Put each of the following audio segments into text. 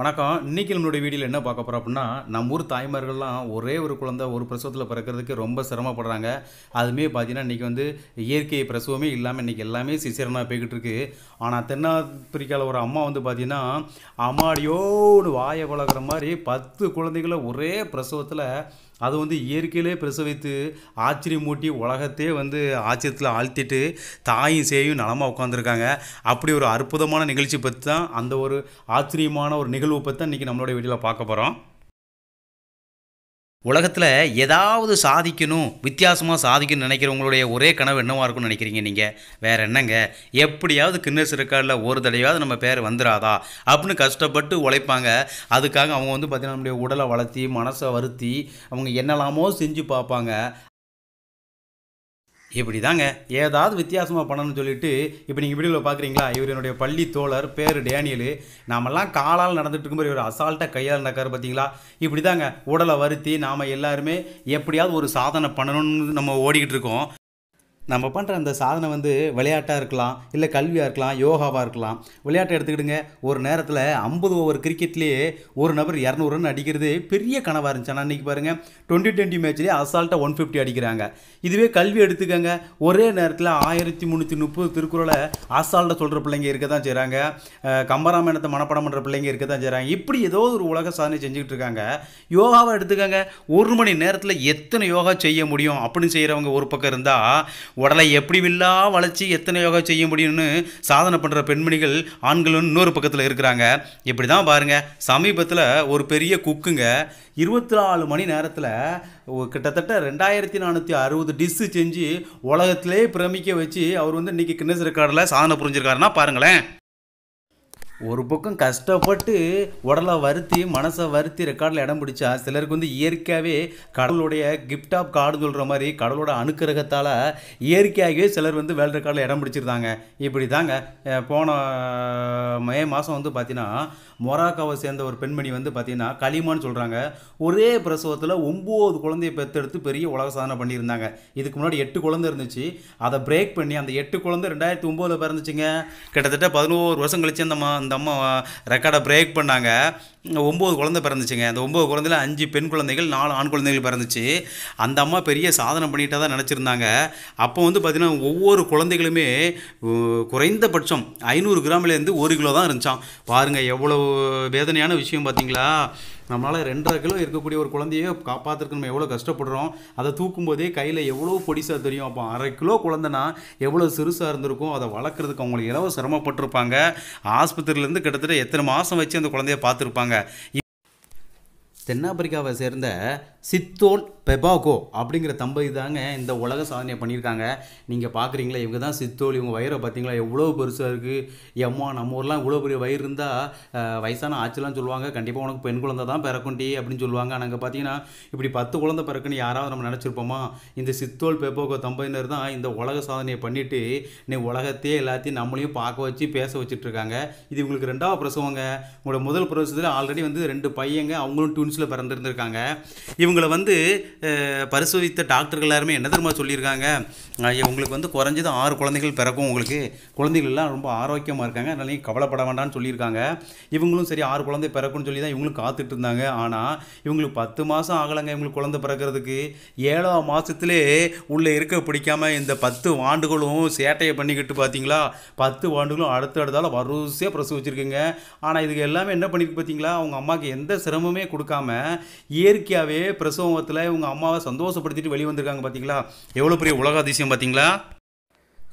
வணக்கம் இன்றைக்கி நம்மளுடைய வீடியோவில் என்ன பார்க்க போகிறோம் அப்படின்னா நம்ம ஊர் தாய்மார்கள்லாம் ஒரே ஒரு குழந்த ஒரு பிரசவத்தில் பிறக்கிறதுக்கு ரொம்ப சிரமப்படுறாங்க அதுமே பார்த்தீங்கன்னா இன்றைக்கி வந்து இயற்கை பிரசவமே இல்லாமல் இன்றைக்கி எல்லாமே சிசிரனாக போய்கிட்டு இருக்கு ஆனால் தென்னாப்பிரிக்காவில் ஒரு அம்மா வந்து பார்த்தீங்கன்னா அம்மாடியோடு வாயை வளர்க்குற மாதிரி பத்து குழந்தைகளை ஒரே பிரசவத்தில் அது வந்து இயற்கையிலே பிரசவித்து ஆச்சரியமூட்டி உலகத்தையே வந்து ஆச்சரியத்தில் ஆழ்த்திட்டு தாயும் சேயும் நலமாக உட்காந்துருக்காங்க அப்படி ஒரு அற்புதமான நிகழ்ச்சி பற்றி தான் அந்த ஒரு ஆச்சரியமான ஒரு நிகழ்வு பற்றி தான் இன்றைக்கி நம்மளுடைய வீடியோவில் பார்க்க போகிறோம் உலகத்தில் ஏதாவது சாதிக்கணும் வித்தியாசமாக சாதிக்கணும்னு நினைக்கிறவங்களுடைய ஒரே கனவு என்னவாக இருக்கும்னு நினைக்கிறீங்க நீங்கள் வேறு என்னங்க எப்படியாவது கின்னஸ் ரெக்கார்டில் ஒரு தடவையாவது நம்ம பேர் வந்துடாதா அப்படின்னு கஷ்டப்பட்டு உழைப்பாங்க அதுக்காக அவங்க வந்து பார்த்திங்கன்னா நம்முடைய உடலை வளர்த்தி மனசை வருத்தி அவங்க என்னெல்லாமோ செஞ்சு பார்ப்பாங்க இப்படி தாங்க ஏதாவது வித்தியாசமாக பண்ணணும்னு சொல்லிட்டு இப்போ நீங்கள் வீடியோவில் பார்க்குறீங்களா இவர் என்னுடைய பள்ளி தோழர் பேர் டேனியலு நாமெல்லாம் காலால் நடந்துட்டு இருக்கும்போது இவர் அசால்ட்டாக கையால் நடக்கார் பார்த்தீங்களா இப்படி தாங்க உடலை வருத்தி நாம் எல்லாருமே எப்படியாவது ஒரு சாதனை பண்ணணும்னு நம்ம ஓடிக்கிட்டு இருக்கோம் நம்ம பண்ணுற அந்த சாதனை வந்து விளையாட்டாக இருக்கலாம் இல்லை கல்வியாக இருக்கலாம் யோகாவாக இருக்கலாம் விளையாட்டை எடுத்துக்கிடுங்க ஒரு நேரத்தில் ஐம்பது ஓவர் கிரிக்கெட்லேயே ஒரு நபர் இரநூறு ரன் அடிக்கிறது பெரிய கனவாக இருந்துச்சு ஆனால் இன்றைக்கி பாருங்கள் டுவெண்ட்டி டுவெண்ட்டி மேட்ச்லேயே அசால்ட்டாக ஒன் ஃபிஃப்டி அடிக்கிறாங்க இதுவே கல்வி எடுத்துக்கோங்க ஒரே நேரத்தில் ஆயிரத்தி முந்நூற்றி முப்பது திருக்குறளை அசால்ட்டாக சொல்கிற பிள்ளைங்க இருக்க தான் செய்கிறாங்க கம்பராமாயணத்தை மனப்படம் பண்ணுற பிள்ளைங்க இருக்க தான் செய்கிறாங்க இப்படி ஏதோ ஒரு உலக சாதனை செஞ்சுக்கிட்டு இருக்காங்க யோகாவை எடுத்துக்கோங்க ஒரு மணி நேரத்தில் எத்தனை யோகா செய்ய முடியும் அப்படின்னு செய்கிறவங்க ஒரு பக்கம் இருந்தால் உடலை எப்படி வில்லா வளர்ச்சி எத்தனை யோகா செய்ய முடியும்னு சாதனை பண்ணுற பெண்மணிகள் ஆண்களும் இன்னொரு பக்கத்தில் இருக்கிறாங்க இப்படி தான் பாருங்கள் சமீபத்தில் ஒரு பெரிய குக்குங்க இருபத்தி நாலு மணி நேரத்தில் கிட்டத்தட்ட ரெண்டாயிரத்தி நானூற்றி அறுபது டிஷ்ஷு செஞ்சு உலகத்திலே பிரமிக்க வச்சு அவர் வந்து இன்றைக்கி கின்னஸ் ரெக்கார்டில் சாதனை புரிஞ்சிருக்காருன்னா பாருங்களேன் ஒரு பக்கம் கஷ்டப்பட்டு உடலை வருத்தி மனசை வருத்தி ரெக்கார்டில் இடம் பிடிச்சா சிலருக்கு வந்து இயற்கையாகவே கடவுளுடைய கிஃப்ட் ஆஃப் கார்டு சொல்கிற மாதிரி கடவுளோட அணுக்கிரகத்தால் இயற்கையாகவே சிலர் வந்து வேர்ல்டு ரெக்கார்டில் இடம் பிடிச்சிருந்தாங்க இப்படி தாங்க போன மே மாதம் வந்து பார்த்தீங்கன்னா மொராக்காவை சேர்ந்த ஒரு பெண்மணி வந்து பார்த்தீங்கன்னா களிமான்னு சொல்கிறாங்க ஒரே பிரசவத்தில் ஒம்பது குழந்தையை பெற்றெடுத்து பெரிய உலக சாதனை பண்ணியிருந்தாங்க இதுக்கு முன்னாடி எட்டு குழந்தை இருந்துச்சு அதை பிரேக் பண்ணி அந்த எட்டு குழந்தை ரெண்டாயிரத்தி ஒம்போதில் பிறந்துச்சுங்க கிட்டத்தட்ட பதினோரு வருஷம் கழிச்சு அந்த அந்த அம்மா ரெக்கார்டை பிரேக் பண்ணாங்க ஒம்பது குழந்தை பிறந்துச்சுங்க அந்த ஒம்பது குழந்தையில் அஞ்சு பெண் குழந்தைகள் நாலு ஆண் குழந்தைகள் பிறந்துச்சு அந்த அம்மா பெரிய சாதனை பண்ணிகிட்டே தான் நினச்சிருந்தாங்க அப்போ வந்து பார்த்திங்கன்னா ஒவ்வொரு குழந்தைகளுமே குறைந்தபட்சம் ஐநூறு கிராம்லேருந்து ஒரு கிலோ தான் இருந்துச்சான் பாருங்கள் எவ்வளோ வேதனையான விஷயம் பார்த்திங்களா நம்மளால் ரெண்டரை கிலோ இருக்கக்கூடிய ஒரு குழந்தையை காப்பாற்றுறதுக்கு நம்ம எவ்வளோ கஷ்டப்படுறோம் அதை தூக்கும் போதே கையில் எவ்வளோ பொடிசாக தெரியும் அப்போ அரை கிலோ குழந்தைனா எவ்வளோ சிறுசாக இருந்திருக்கும் அதை வளர்க்குறதுக்கு அவங்களுக்கு எவ்வளோ சிரமப்பட்டிருப்பாங்க ஆஸ்பத்திரியிலேருந்து கிட்டத்தட்ட எத்தனை மாதம் வச்சு அந்த குழந்தைய பார்த்துருப்பாங்க தென்னாப்பிரிக்காவை சேர்ந்த சித்தோன் பெபாகோ அப்படிங்கிற தம்பதி தாங்க இந்த உலக சாதனையை பண்ணியிருக்காங்க நீங்கள் பார்க்குறீங்களா இவங்க தான் சித்தோல் இவங்க வயிறை பார்த்தீங்களா எவ்வளோ பெருசாக இருக்குது எம்மா நம்ம ஊர்லாம் இவ்வளோ பெரிய வயிறு இருந்தால் வயசான ஆட்சிலாம் சொல்லுவாங்க கண்டிப்பாக உனக்கு பெண் குழந்தை தான் பிறக்குண்டி அப்படின்னு சொல்லுவாங்க ஆனால் அங்கே பார்த்தீங்கன்னா இப்படி பத்து குழந்தை பிறக்குன்னு யாராவது நம்ம நினச்சிருப்போமா இந்த சித்தோல் பெபாகோ தம்பதியினர் தான் இந்த உலக சாதனையை பண்ணிவிட்டு நீ உலகத்தையே எல்லாத்தையும் நம்மளையும் பார்க்க வச்சு பேச வச்சுட்ருக்காங்க இது இவங்களுக்கு ரெண்டாவது பிரசவங்க உங்களோட முதல் பிரசவத்தில் ஆல்ரெடி வந்து ரெண்டு பையங்க அவங்களும் டூன் கும்ஸில் பிறந்திருந்திருக்காங்க இவங்களை வந்து பரிசோதித்த டாக்டர்கள் எல்லாருமே என்ன தெரியுமா சொல்லியிருக்காங்க இவங்களுக்கு வந்து குறைஞ்சது ஆறு குழந்தைகள் பிறக்கும் உங்களுக்கு குழந்தைகள்லாம் ரொம்ப ஆரோக்கியமாக இருக்காங்க அதனால நீங்கள் கவலைப்பட வேண்டாம்னு சொல்லியிருக்காங்க இவங்களும் சரி ஆறு குழந்தை பிறக்கும்னு சொல்லி தான் இவங்களும் காத்துட்டு இருந்தாங்க ஆனால் இவங்களுக்கு பத்து மாதம் ஆகலைங்க இவங்களுக்கு குழந்தை பிறக்கிறதுக்கு ஏழாம் மாதத்துலே உள்ளே இருக்க பிடிக்காமல் இந்த பத்து ஆண்டுகளும் சேட்டையை பண்ணிக்கிட்டு பார்த்தீங்களா பத்து ஆண்டுகளும் அடுத்த அடுத்தால வரிசையாக பிரசவிச்சிருக்குங்க ஆனால் இதுக்கு எல்லாமே என்ன பண்ணிட்டு பார்த்தீங்களா அவங்க அம்மாவுக்கு எந்த சிரமமே கொடுக்காம இல்லாமல் இயற்கையாகவே பிரசவத்தில் இவங்க அம்மாவை சந்தோஷப்படுத்திட்டு வெளியே வந்திருக்காங்க பார்த்தீங்களா எவ்வளோ பெரிய உலக அதிசயம் பார்த்தீங்களா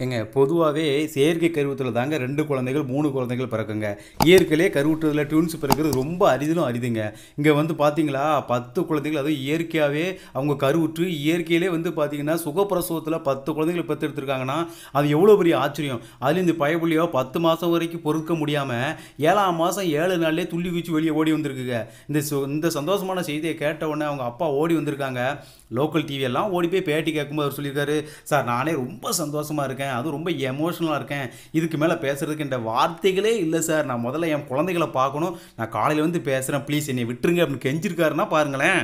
ஏங்க பொதுவாகவே செயற்கை கருவத்தில் தாங்க ரெண்டு குழந்தைகள் மூணு குழந்தைகள் பிறக்குங்க இயற்கையிலே கருவுற்றதில் ட்யூன்ஸ் பிறக்கிறது ரொம்ப அரிதிலும் அரிதுங்க இங்கே வந்து பார்த்தீங்களா பத்து குழந்தைகள் அதுவும் இயற்கையாகவே அவங்க கருவுற்று இயற்கையிலே வந்து பார்த்தீங்கன்னா சுகப்பிரசவத்தில் பத்து குழந்தைகள் பெற்றெடுத்துருக்காங்கன்னா அது எவ்வளோ பெரிய ஆச்சரியம் அதுலேயும் இந்த பயப்புள்ளியோ பத்து மாதம் வரைக்கும் பொறுக்க முடியாமல் ஏழாம் மாதம் ஏழு நாள்லேயே துள்ளி குச்சி வெளியே ஓடி வந்திருக்குங்க இந்த இந்த சந்தோஷமான செய்தியை கேட்ட உடனே அவங்க அப்பா ஓடி வந்திருக்காங்க லோக்கல் டிவியெல்லாம் ஓடி போய் பேட்டி கேட்கும்போது அவர் சொல்லியிருக்காரு சார் நானே ரொம்ப சந்தோஷமாக இருக்கேன் இருக்கேன் அதுவும் ரொம்ப எமோஷனலாக இருக்கேன் இதுக்கு மேலே பேசுகிறதுக்கு என்ற வார்த்தைகளே இல்லை சார் நான் முதல்ல என் குழந்தைகளை பார்க்கணும் நான் காலையில் வந்து பேசுகிறேன் ப்ளீஸ் என்னை விட்டுருங்க அப்படின்னு கெஞ்சிருக்காருன்னா பாருங்களேன்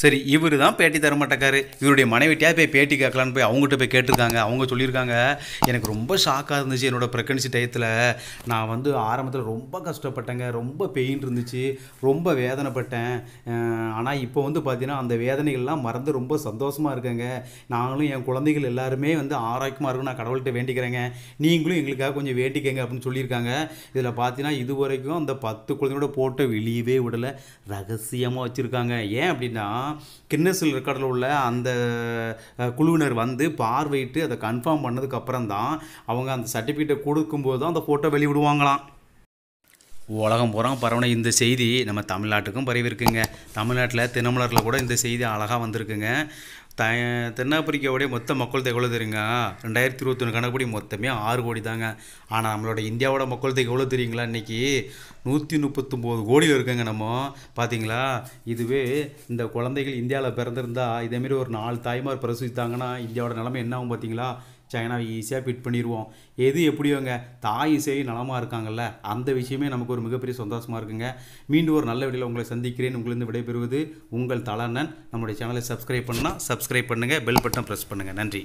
சரி இவர் தான் பேட்டி தர மாட்டேக்காரு இவருடைய மனைவிட்டியாக போய் பேட்டி கேட்கலான்னு போய் அவங்ககிட்ட போய் கேட்டிருக்காங்க அவங்க சொல்லியிருக்காங்க எனக்கு ரொம்ப ஷாக்காக இருந்துச்சு என்னோடய ப்ரெக்னன்சி டயத்தில் நான் வந்து ஆரம்பத்தில் ரொம்ப கஷ்டப்பட்டேங்க ரொம்ப பெயின் இருந்துச்சு ரொம்ப வேதனைப்பட்டேன் ஆனால் இப்போ வந்து பார்த்தீங்கன்னா அந்த வேதனைகள்லாம் மறந்து ரொம்ப சந்தோஷமாக இருக்கேங்க நாங்களும் என் குழந்தைகள் எல்லாருமே வந்து ஆரோக்கியமாக இருக்கும் நான் கடவுள்கிட்ட வேண்டிக்கிறேங்க நீங்களும் எங்களுக்காக கொஞ்சம் வேண்டிக்கங்க அப்படின்னு சொல்லியிருக்காங்க இதில் பார்த்தீங்கன்னா இது வரைக்கும் அந்த பத்து குழந்தையோட போட்டோ வெளியவே விடலை ரகசியமாக வச்சுருக்காங்க ஏன் அப்படின்னா கின்னஸில் ரெக்கார்டில் உள்ள அந்த குழுவினர் வந்து பார்வையிட்டு அதை கன்ஃபார்ம் பண்ணதுக்கப்புறம் தான் அவங்க அந்த சர்டிஃபிகேட்டை கொடுக்கும்போது தான் அந்த ஃபோட்டோ வெளியிடுவாங்களாம் உலகம் பூரா பரவன இந்த செய்தி நம்ம தமிழ்நாட்டுக்கும் பரவி இருக்குங்க தமிழ்நாட்டில் தினமலரில் கூட இந்த செய்தி அழகாக வந்திருக்குங்க த தென்னாப்பிரிக்காவுடைய மொத்த மக்கள் தொகை எவ்வளோ தெரியுங்க ரெண்டாயிரத்தி இருபத்தொன்று கணக்குப்படி மொத்தமே ஆறு கோடி தாங்க ஆனால் நம்மளோட இந்தியாவோட மக்கள் தொகை எவ்வளோ தெரியுங்களா இன்றைக்கி நூற்றி முப்பத்தொம்போது கோடியில் இருக்குங்க நம்ம பார்த்தீங்களா இதுவே இந்த குழந்தைகள் இந்தியாவில் பிறந்திருந்தால் இதேமாரி ஒரு நாலு தாய்மார் பிரசவித்தாங்கன்னா இந்தியாவோட நிலமை என்ன ஆகும் பார்த்தீங்களா சைனாவை ஈஸியாக ஃபிட் பண்ணிடுவோம் எது எப்படியோங்க தாய் இசை நலமாக இருக்காங்கல்ல அந்த விஷயமே நமக்கு ஒரு மிகப்பெரிய சந்தோஷமாக இருக்குங்க மீண்டும் ஒரு நல்ல வழியில் உங்களை சந்திக்கிறேன் உங்களிருந்து விடைபெறுவது உங்கள் தலண்ணன் நம்முடைய சேனலை சப்ஸ்கிரைப் பண்ணால் சப்ஸ்கிரைப் பண்ணுங்கள் பெல் பட்டன் ப்ரெஸ் பண்ணுங்கள் நன்றி